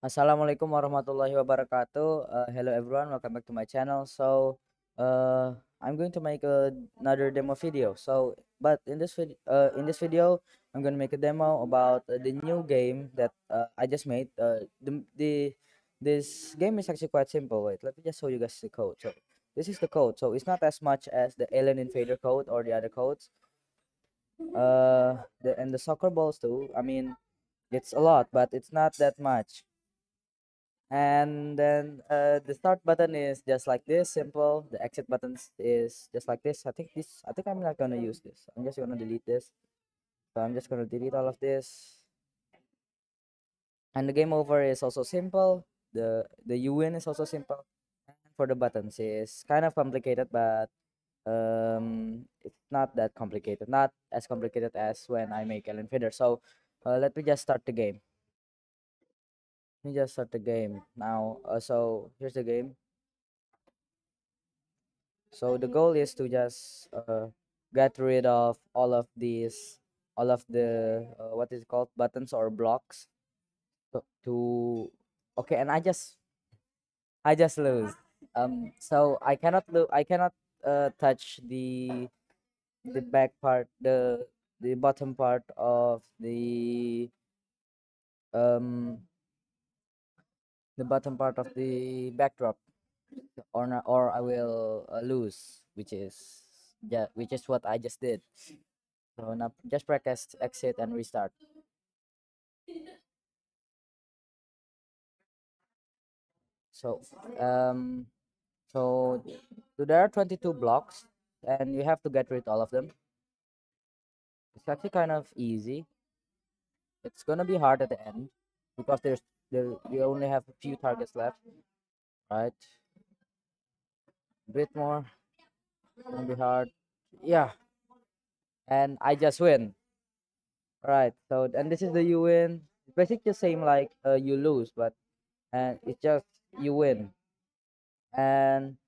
Assalamualaikum warahmatullahi wabarakatuh. Uh, hello everyone, welcome back to my channel. So, uh, I'm going to make a, another demo video. So, but in this video, uh, in this video, I'm going to make a demo about uh, the new game that uh, I just made. Uh, the, the this game is actually quite simple. Wait, let me just show you guys the code. So, this is the code. So, it's not as much as the Alien Invader code or the other codes. Uh, the, and the soccer balls too. I mean it's a lot, but it's not that much. And then uh, the start button is just like this, simple. The exit buttons is just like this. I think this, I think I'm not gonna use this. I'm just gonna delete this. So I'm just gonna delete all of this. And the game over is also simple. The the you win is also simple. And for the buttons is kind of complicated, but um, it's not that complicated. Not as complicated as when I make Ellen Fader. So uh, let me just start the game. Let me just start the game now. Uh, so here's the game. So the goal is to just uh, get rid of all of these, all of the uh, what is called buttons or blocks. To, to okay, and I just, I just lose. Um, so I cannot lo- I cannot uh touch the the back part the the bottom part of the um the bottom part of the backdrop or not, or I will uh, lose which is yeah which is what I just did so now just practice exit and restart so um so there are 22 blocks and you have to get rid of all of them it's actually kind of easy. It's gonna be hard at the end because there's there we only have a few targets left. Right. A bit more. gonna be hard. Yeah. And I just win. Right. So and this is the you win. basically the same like uh, you lose, but and it's just you win. And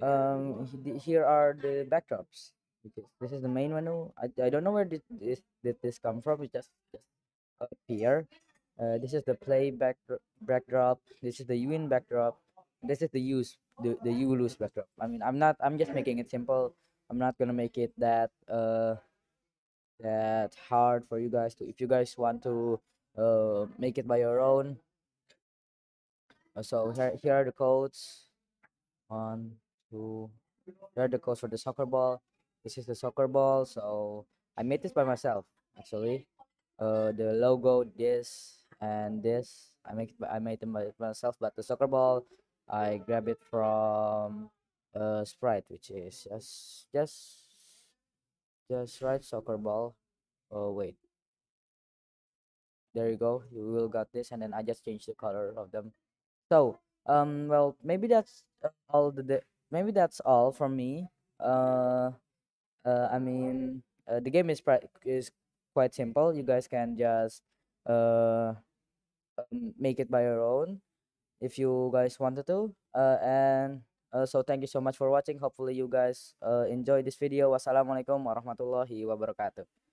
um here are the backdrops because this is the main menu i, I don't know where this this did this come from it just just appear uh, this is the play back backdrop this is the you backdrop this is the use the, the you lose backdrop i mean i'm not i'm just making it simple i'm not gonna make it that uh that hard for you guys to if you guys want to uh make it by your own uh, so here, here are the codes one two here are the codes for the soccer ball this is the soccer ball. So I made this by myself actually. Uh, the logo, this and this, I make it, I made them by myself. But the soccer ball, I grab it from uh, Sprite, which is just just just right soccer ball. Oh wait, there you go. You will got this, and then I just change the color of them. So um, well, maybe that's all the maybe that's all from me. Uh uh, I mean uh, the game is is quite simple. You guys can just uh, make it by your own if you guys wanted to. Uh, and uh, so thank you so much for watching. Hopefully you guys uh, enjoy this video. Wassalamualaikum warahmatullahi wabarakatuh.